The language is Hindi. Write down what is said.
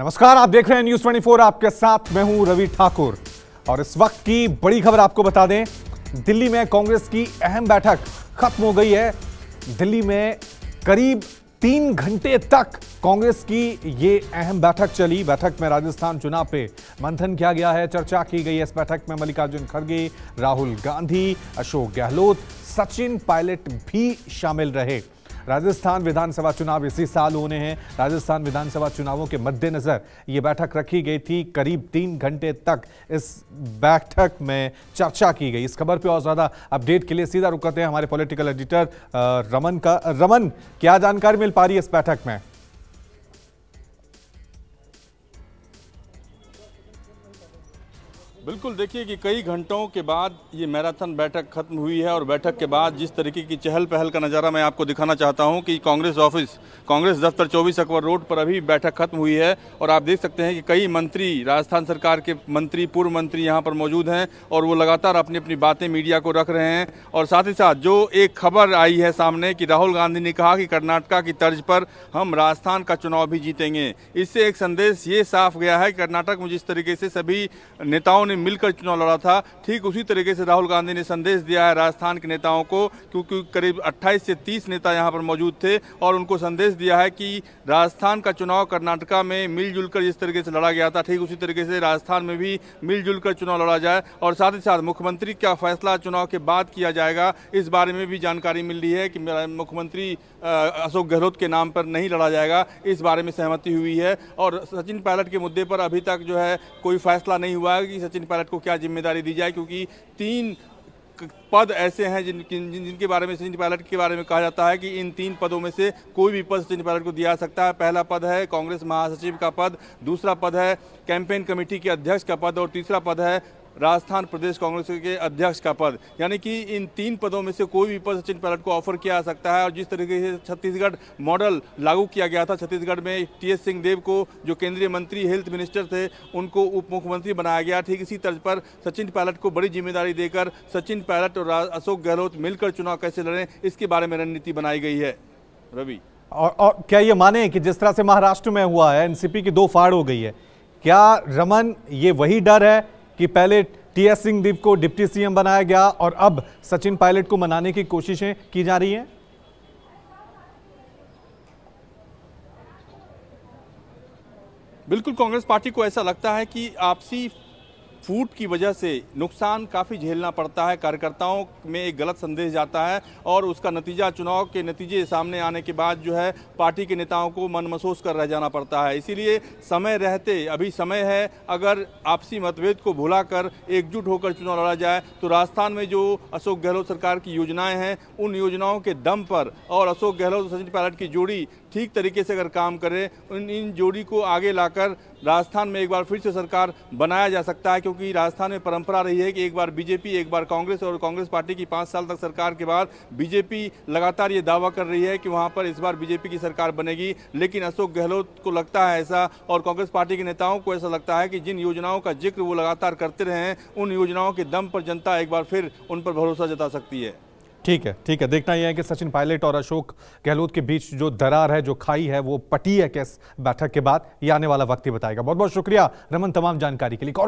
नमस्कार आप देख रहे हैं न्यूज 24 आपके साथ मैं हूं रवि ठाकुर और इस वक्त की बड़ी खबर आपको बता दें दिल्ली में कांग्रेस की अहम बैठक खत्म हो गई है दिल्ली में करीब तीन घंटे तक कांग्रेस की ये अहम बैठक चली बैठक में राजस्थान चुनाव पे मंथन किया गया है चर्चा की गई है इस बैठक में मल्लिकार्जुन खड़गे राहुल गांधी अशोक गहलोत सचिन पायलट भी शामिल रहे राजस्थान विधानसभा चुनाव इसी साल होने हैं राजस्थान विधानसभा चुनावों के मद्देनज़र ये बैठक रखी गई थी करीब तीन घंटे तक इस बैठक में चर्चा की गई इस खबर पे और ज़्यादा अपडेट के लिए सीधा रुकते हैं हमारे पॉलिटिकल एडिटर रमन का रमन क्या जानकारी मिल पा रही है इस बैठक में बिल्कुल देखिए कि कई घंटों के बाद ये मैराथन बैठक खत्म हुई है और बैठक के बाद जिस तरीके की चहल पहल का नज़ारा मैं आपको दिखाना चाहता हूं कि कांग्रेस ऑफिस कांग्रेस दफ्तर 24 अकबर रोड पर अभी बैठक खत्म हुई है और आप देख सकते हैं कि कई मंत्री राजस्थान सरकार के मंत्री पूर्व मंत्री यहाँ पर मौजूद हैं और वो लगातार अपनी अपनी बातें मीडिया को रख रहे हैं और साथ ही साथ जो एक खबर आई है सामने कि राहुल गांधी ने कहा कि कर्नाटका की तर्ज पर हम राजस्थान का चुनाव भी जीतेंगे इससे एक संदेश ये साफ गया है कि कर्नाटक में जिस तरीके से सभी नेताओं ने मिलकर चुनाव लड़ा था ठीक उसी तरीके से राहुल गांधी ने संदेश दिया है राजस्थान के नेताओं को क्योंकि करीब 28 से 30 नेता यहाँ पर मौजूद थे और उनको संदेश दिया है कि राजस्थान का चुनाव कर्नाटका में मिलजुल कर जिस तरीके से लड़ा गया था ठीक उसी तरीके से राजस्थान में भी मिलजुल कर चुनाव लड़ा जाए और साथ ही साथ मुख्यमंत्री का फैसला चुनाव के बाद किया जाएगा इस बारे में भी जानकारी मिल रही है कि मुख्यमंत्री अशोक गहलोत के नाम पर नहीं लड़ा जाएगा इस बारे में सहमति हुई है और सचिन पायलट के मुद्दे पर अभी तक जो है कोई फैसला नहीं हुआ है कि सचिन पायलट को क्या जिम्मेदारी दी जाए क्योंकि तीन पद ऐसे हैं जिन, जिन, जिनके बारे में सचिन पायलट के बारे में कहा जाता है कि इन तीन पदों में से कोई भी पद सचिन पायलट को दिया सकता है पहला पद है कांग्रेस महासचिव का पद दूसरा पद है कैंपेन कमेटी के अध्यक्ष का पद और तीसरा पद है राजस्थान प्रदेश कांग्रेस के अध्यक्ष का पद यानी कि इन तीन पदों में से कोई भी पद सचिन पायलट को ऑफर किया जा सकता है और जिस तरीके से छत्तीसगढ़ मॉडल लागू किया गया था छत्तीसगढ़ में टी एस सिंह देव को जो केंद्रीय मंत्री हेल्थ मिनिस्टर थे उनको उप मुख्यमंत्री बनाया गया ठीक इसी तर्ज पर सचिन पायलट को बड़ी जिम्मेदारी देकर सचिन पायलट और अशोक गहलोत मिलकर चुनाव कैसे लड़ें इसके बारे में रणनीति बनाई गई है रवि और, और क्या ये माने कि जिस तरह से महाराष्ट्र में हुआ है एनसीपी की दो फाड़ हो गई है क्या रमन ये वही डर है कि पहले टी एस सिंहदेव को डिप्टी सीएम बनाया गया और अब सचिन पायलट को मनाने की कोशिशें की जा रही हैं बिल्कुल कांग्रेस पार्टी को ऐसा लगता है कि आपसी फूट की वजह से नुकसान काफ़ी झेलना पड़ता है कार्यकर्ताओं में एक गलत संदेश जाता है और उसका नतीजा चुनाव के नतीजे सामने आने के बाद जो है पार्टी के नेताओं को मन महसूस कर रह जाना पड़ता है इसीलिए समय रहते अभी समय है अगर आपसी मतभेद को भुलाकर एकजुट होकर चुनाव लड़ा जाए तो राजस्थान में जो अशोक गहलोत सरकार की योजनाएँ हैं उन योजनाओं के दम पर और अशोक गहलोत सचिन पायलट की जोड़ी ठीक तरीके से अगर काम करें उन इन जोड़ी को आगे लाकर राजस्थान में एक बार फिर से सरकार बनाया जा सकता है क्योंकि राजस्थान में परंपरा रही है कि एक बार बीजेपी एक बार कांग्रेस और कांग्रेस पार्टी की पाँच साल तक सरकार के बाद बीजेपी लगातार ये दावा कर रही है कि वहाँ पर इस बार बीजेपी की सरकार बनेगी लेकिन अशोक गहलोत को लगता है ऐसा और कांग्रेस पार्टी के नेताओं को ऐसा लगता है कि जिन योजनाओं का जिक्र वो लगातार करते रहे उन योजनाओं के दम पर जनता एक बार फिर उन पर भरोसा जता सकती है ठीक है ठीक है देखना यह है कि सचिन पायलट और अशोक गहलोत के बीच जो दरार है जो खाई है वो पटी है कैस बैठक के बाद ये आने वाला वक्त ही बताएगा बहुत बहुत शुक्रिया रमन तमाम जानकारी के लिए और